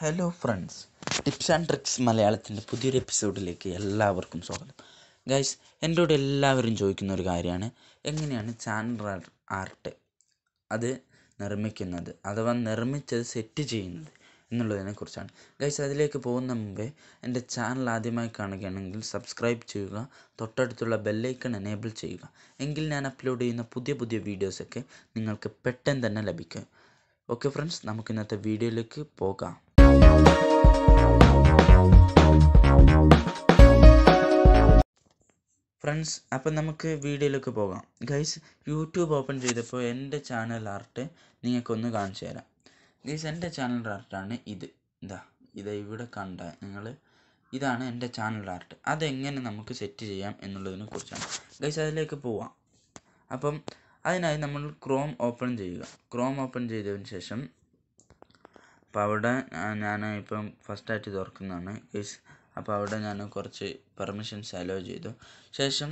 hello friends tips and tricks മലയാളത്തിൻ്റെ പുതിയൊരു എപ്പിസോഡിലേക്ക് എല്ലാവർക്കും സ്വാഗതം ഗൈസ് കൂടെ എല്ലാവരും ചോദിക്കുന്ന ഒരു കാര്യമാണ് എങ്ങനെയാണ് ചാനൽ ആർട്ട് അത് നിർമ്മിക്കുന്നത് അഥവാ നിർമ്മിച്ചത് സെറ്റ് ചെയ്യുന്നത് എന്നുള്ളതിനെക്കുറിച്ചാണ് ഗൈസ് അതിലേക്ക് പോകുന്ന മുമ്പേ എൻ്റെ ചാനൽ ആദ്യമായി കാണുകയാണെങ്കിൽ സബ്സ്ക്രൈബ് ചെയ്യുക തൊട്ടടുത്തുള്ള ബെല്ലൈക്കൺ എനേബിൾ ചെയ്യുക എങ്കിൽ ഞാൻ അപ്ലോഡ് ചെയ്യുന്ന പുതിയ പുതിയ വീഡിയോസൊക്കെ നിങ്ങൾക്ക് പെട്ടെന്ന് തന്നെ ലഭിക്കും ഓക്കെ ഫ്രണ്ട്സ് നമുക്ക് ഇന്നത്തെ വീഡിയോയിലേക്ക് പോകാം ഫ്രണ്ട്സ് അപ്പം നമുക്ക് വീഡിയോയിലേക്ക് പോകാം ഗൈസ് യൂട്യൂബ് ഓപ്പൺ ചെയ്തപ്പോൾ എൻ്റെ ചാനൽ ആർട്ട് നിങ്ങൾക്കൊന്ന് കാണിച്ചു തരാം ഗൈസ് എൻ്റെ ചാനൽ ആർട്ടാണ് ഇത് ഇതാ ഇത് ഇവിടെ കണ്ട നിങ്ങൾ ഇതാണ് എൻ്റെ ചാനൽ ആർട്ട് അതെങ്ങനെ നമുക്ക് സെറ്റ് ചെയ്യാം എന്നുള്ളതിനെ കുറിച്ചാണ് ഗൈസ് അതിലേക്ക് പോവാം അപ്പം അതിനായി നമ്മൾ ക്രോം ഓപ്പൺ ചെയ്യുക ക്രോം ഓപ്പൺ ചെയ്തതിന് ശേഷം അപ്പോൾ അവിടെ ഞാൻ ഇപ്പം ഫസ്റ്റായിട്ട് തുറക്കുന്നതാണ് ഗൈസ് അപ്പോൾ അവിടെ ഞാൻ കുറച്ച് പെർമിഷൻസ് അലോ ചെയ്തു ശേഷം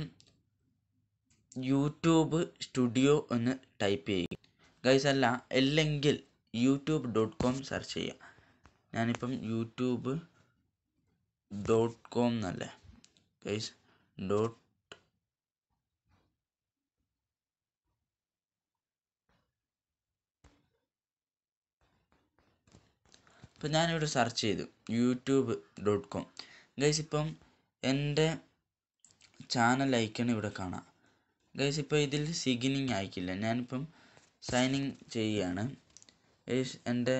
യൂട്യൂബ് സ്റ്റുഡിയോ എന്ന് ടൈപ്പ് ചെയ്യുക ഗൈസ് അല്ല അല്ലെങ്കിൽ യൂട്യൂബ് ഡോട്ട് കോം സെർച്ച് ചെയ്യുക ഞാനിപ്പം യൂട്യൂബ് ഡോട്ട് കോം എന്നല്ലേ ഗൈസ് ഡോട്ട് അപ്പോൾ ഞാനിവിടെ സെർച്ച് ചെയ്തു യൂട്യൂബ് ഡോട്ട് കോം ഗൈസ് ഇപ്പം എൻ്റെ ചാനൽ ഐക്കൺ ഇവിടെ കാണാം ഗൈസ് ഇപ്പോൾ ഇതിൽ സിഗിനിങ് ആയിക്കില്ല ഞാനിപ്പം സൈനിങ് ചെയ്യുകയാണ് ഗൈസ് എൻ്റെ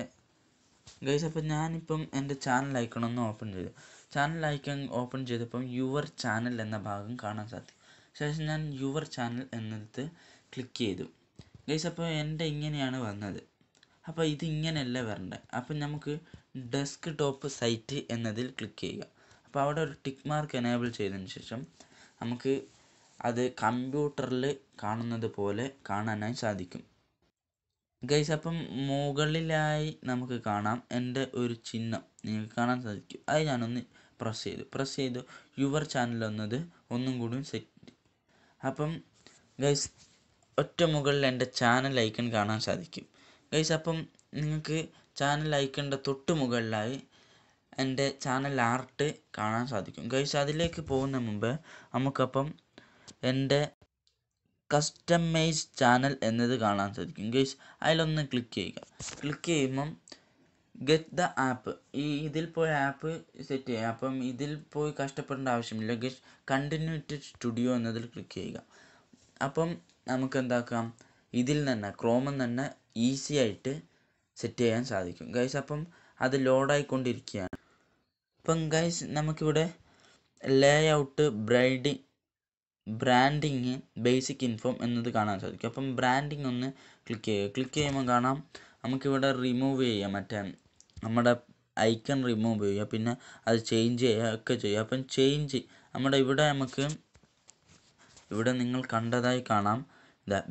ഗൈസ് അപ്പം ഞാനിപ്പം എൻ്റെ ചാനൽ ഐക്കണൊന്ന് ഓപ്പൺ ചെയ്തു ചാനൽ ഐക്കൺ ഓപ്പൺ ചെയ്തപ്പം യുവർ ചാനൽ എന്ന ഭാഗം കാണാൻ സാധിക്കും ശേഷം ഞാൻ യുവർ ചാനൽ എന്നിടത്ത് ക്ലിക്ക് ചെയ്തു ഗൈസ് അപ്പോൾ എൻ്റെ ഇങ്ങനെയാണ് വന്നത് അപ്പോൾ ഇത് ഇങ്ങനെയല്ല വരേണ്ടത് അപ്പം നമുക്ക് ഡെസ്ക് ടോപ്പ് സൈറ്റ് എന്നതിൽ ക്ലിക്ക് ചെയ്യുക അപ്പോൾ അവിടെ ഒരു ടിക്ക് മാർക്ക് എനേബിൾ ചെയ്തതിന് ശേഷം നമുക്ക് അത് കമ്പ്യൂട്ടറിൽ കാണുന്നത് പോലെ കാണാനായി സാധിക്കും ഗൈസ് അപ്പം മുകളിലായി നമുക്ക് കാണാം എൻ്റെ ഒരു ചിഹ്നം നിങ്ങൾക്ക് കാണാൻ സാധിക്കും അത് ഞാനൊന്ന് പ്രസ് ചെയ്തു പ്രസ് ചെയ്തു യുവർ ചാനൽ എന്നത് ഒന്നും കൂടി സെറ്റ് അപ്പം ഗൈസ് ഒറ്റ മുകളിൽ എൻ്റെ ചാനൽ ഐക്കൺ കാണാൻ സാധിക്കും ഗൈസ് അപ്പം നിങ്ങൾക്ക് ചാനൽ ഐക്കണിൻ്റെ തൊട്ട് മുകളിലായി എൻ്റെ ചാനൽ ആർട്ട് കാണാൻ സാധിക്കും ഗൈസ് അതിലേക്ക് പോകുന്ന മുമ്പ് നമുക്കപ്പം എൻ്റെ കസ്റ്റമൈസ് ചാനൽ എന്നത് കാണാൻ സാധിക്കും ഗൈസ് അതിലൊന്ന് ക്ലിക്ക് ചെയ്യുക ക്ലിക്ക് ചെയ്യുമ്പം ഗെറ്റ് ദ ആപ്പ് ഈ ഇതിൽ പോയി ആപ്പ് സെറ്റ് ചെയ്യുക അപ്പം ഇതിൽ പോയി കഷ്ടപ്പെടേണ്ട ആവശ്യമില്ല ഗൈസ് കണ്ടിന്യൂറ്റഡ് സ്റ്റുഡിയോ എന്നതിൽ ക്ലിക്ക് ചെയ്യുക അപ്പം നമുക്ക് എന്താക്കാം ഇതിൽ നിന്ന് ക്രോമിൽ നിന്ന് ഈസി ആയിട്ട് സെറ്റ് ചെയ്യാൻ സാധിക്കും ഗൈസ് അപ്പം അത് ലോഡായിക്കൊണ്ടിരിക്കുകയാണ് അപ്പം ഗൈസ് നമുക്കിവിടെ ലേ ഔട്ട് ബ്രൈഡി ബ്രാൻഡിങ് ബേസിക് ഇൻഫോം എന്നത് കാണാൻ സാധിക്കും അപ്പം ബ്രാൻഡിങ് ഒന്ന് ക്ലിക്ക് ചെയ്യുക ക്ലിക്ക് ചെയ്യുമ്പോൾ കാണാം നമുക്കിവിടെ റിമൂവ് ചെയ്യാം മറ്റേ നമ്മുടെ ഐക്കൺ റിമൂവ് ചെയ്യുക പിന്നെ അത് ചേഞ്ച് ചെയ്യുക ഒക്കെ ചെയ്യുക അപ്പം ചേഞ്ച് നമ്മുടെ ഇവിടെ നമുക്ക് ഇവിടെ നിങ്ങൾ കണ്ടതായി കാണാം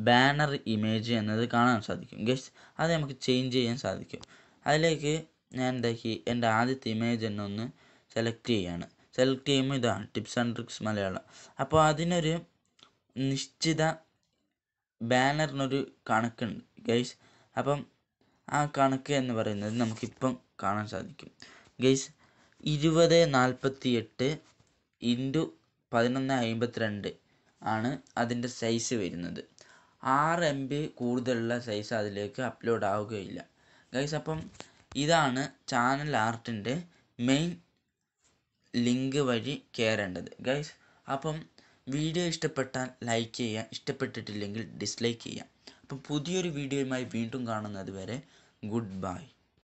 ബാനർ ഇമേജ് എന്നത് കാണാൻ സാധിക്കും ഗസ്റ്റ് അത് നമുക്ക് ചേഞ്ച് ചെയ്യാൻ സാധിക്കും അതിലേക്ക് ഞാൻ എന്താക്കി എൻ്റെ ആദ്യത്തെ ഇമേജ് എന്നൊന്ന് സെലക്ട് ചെയ്യാണ് സെലക്ട് ചെയ്യുമ്പോൾ ഇതാണ് ടിപ്സ് ആൻഡ് ട്രിക്സ് മലയാളം അപ്പോൾ അതിനൊരു നിശ്ചിത ബാനറിനൊരു കണക്കുണ്ട് ഗൈസ് അപ്പം ആ കണക്ക് എന്ന് പറയുന്നത് നമുക്കിപ്പം കാണാൻ സാധിക്കും ഗൈസ് ഇരുപത് നാൽപ്പത്തി എട്ട് ഇൻറ്റു പതിനൊന്ന് അമ്പത്തിരണ്ട് ആണ് അതിൻ്റെ സൈസ് വരുന്നത് ആറ് എം ബി കൂടുതലുള്ള സൈസ് അതിലേക്ക് അപ്ലോഡ് ആവുകയില്ല ഗൈസ് അപ്പം ഇതാണ് ചാനൽ ആർട്ടിൻ്റെ മെയിൻ ലിങ്ക് വഴി കയറേണ്ടത് ഗൈസ് അപ്പം വീഡിയോ ഇഷ്ടപ്പെട്ടാൽ ലൈക്ക് ചെയ്യാം ഇഷ്ടപ്പെട്ടിട്ടില്ലെങ്കിൽ ഡിസ്ലൈക്ക് ചെയ്യാം അപ്പം പുതിയൊരു വീഡിയോയുമായി വീണ്ടും കാണുന്നത് വരെ ഗുഡ് ബൈ